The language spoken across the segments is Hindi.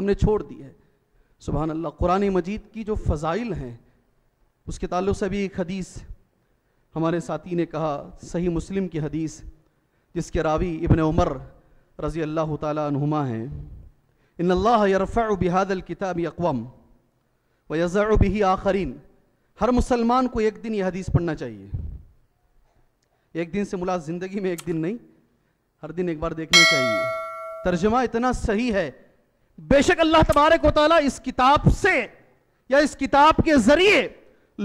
हमने छोड़ दी है सुबह अल्लाह कुरान मजीद की जो फ़ज़ाइल हैं उसके ताल्लुक से भी एक हदीस हमारे साथी ने कहा सही मुस्लिम की हदीस जिसके रावी इबन उमर रज़ी अल्लाह तुमा हैं इन अल्लाह यरफ़ बिहादल किताब अकवम व यज़र आखरीन हर मुसलमान को एक दिन यह हदीस पढ़ना चाहिए एक दिन से मुलाज़ ज़िंदगी में एक दिन नहीं हर दिन एक बार देखना चाहिए तर्जमा इतना सही है बेशक अल्लाह तबारक वाली इस किताब से या इस किताब के जरिए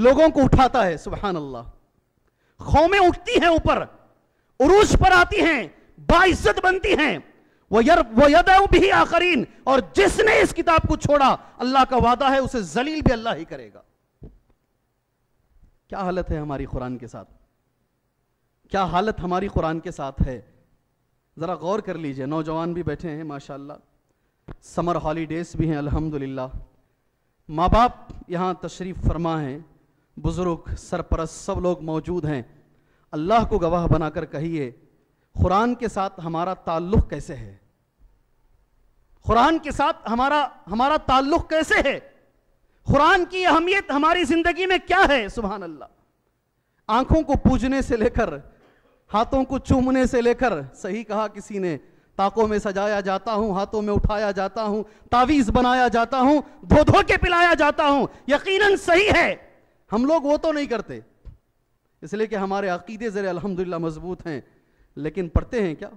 लोगों को उठाता है सुबहान अल्लाह कौमें उठती हैं ऊपर उरूज पर आती हैं बाइज्जत बनती हैं वह भी आखरीन और जिसने इस किताब को छोड़ा अल्लाह का वादा है उसे जलील भी अल्लाह ही करेगा क्या हालत है हमारी कुरान के साथ क्या हालत हमारी कुरान के साथ है ज़रा गौर कर लीजिए नौजवान भी बैठे हैं माशाल्लाह समर हॉलीडेज़ भी हैं अल्हम्दुलिल्लाह माँ बाप यहाँ तशरीफ़ फरमा हैं बुज़ुर्ग सरपरस्त सब लोग मौजूद हैं अल्लाह को गवाह बनाकर कहिए कुरान के साथ हमारा ताल्लुक़ कैसे है कुरान के साथ हमारा हमारा ताल्लुक़ कैसे है कुरान की अहमियत हमारी ज़िंदगी में क्या है सुबह अल्लाह आंखों को पूजने से लेकर हाथों को चूमने से लेकर सही कहा किसी ने ताकों में सजाया जाता हूँ हाथों में उठाया जाता हूँ तावीज़ बनाया जाता हूँ धो धो के पिलाया जाता हूँ यकीनन सही है हम लोग वो तो नहीं करते इसलिए कि हमारे अकीदे ज़र अल्हम्दुलिल्लाह मजबूत हैं लेकिन पढ़ते हैं क्या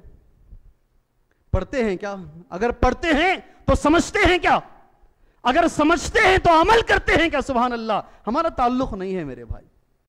पढ़ते हैं क्या अगर पढ़ते हैं तो समझते हैं क्या अगर समझते हैं तो अमल करते हैं क्या सुबहान अल्लाह हमारा ताल्लुक नहीं है मेरे भाई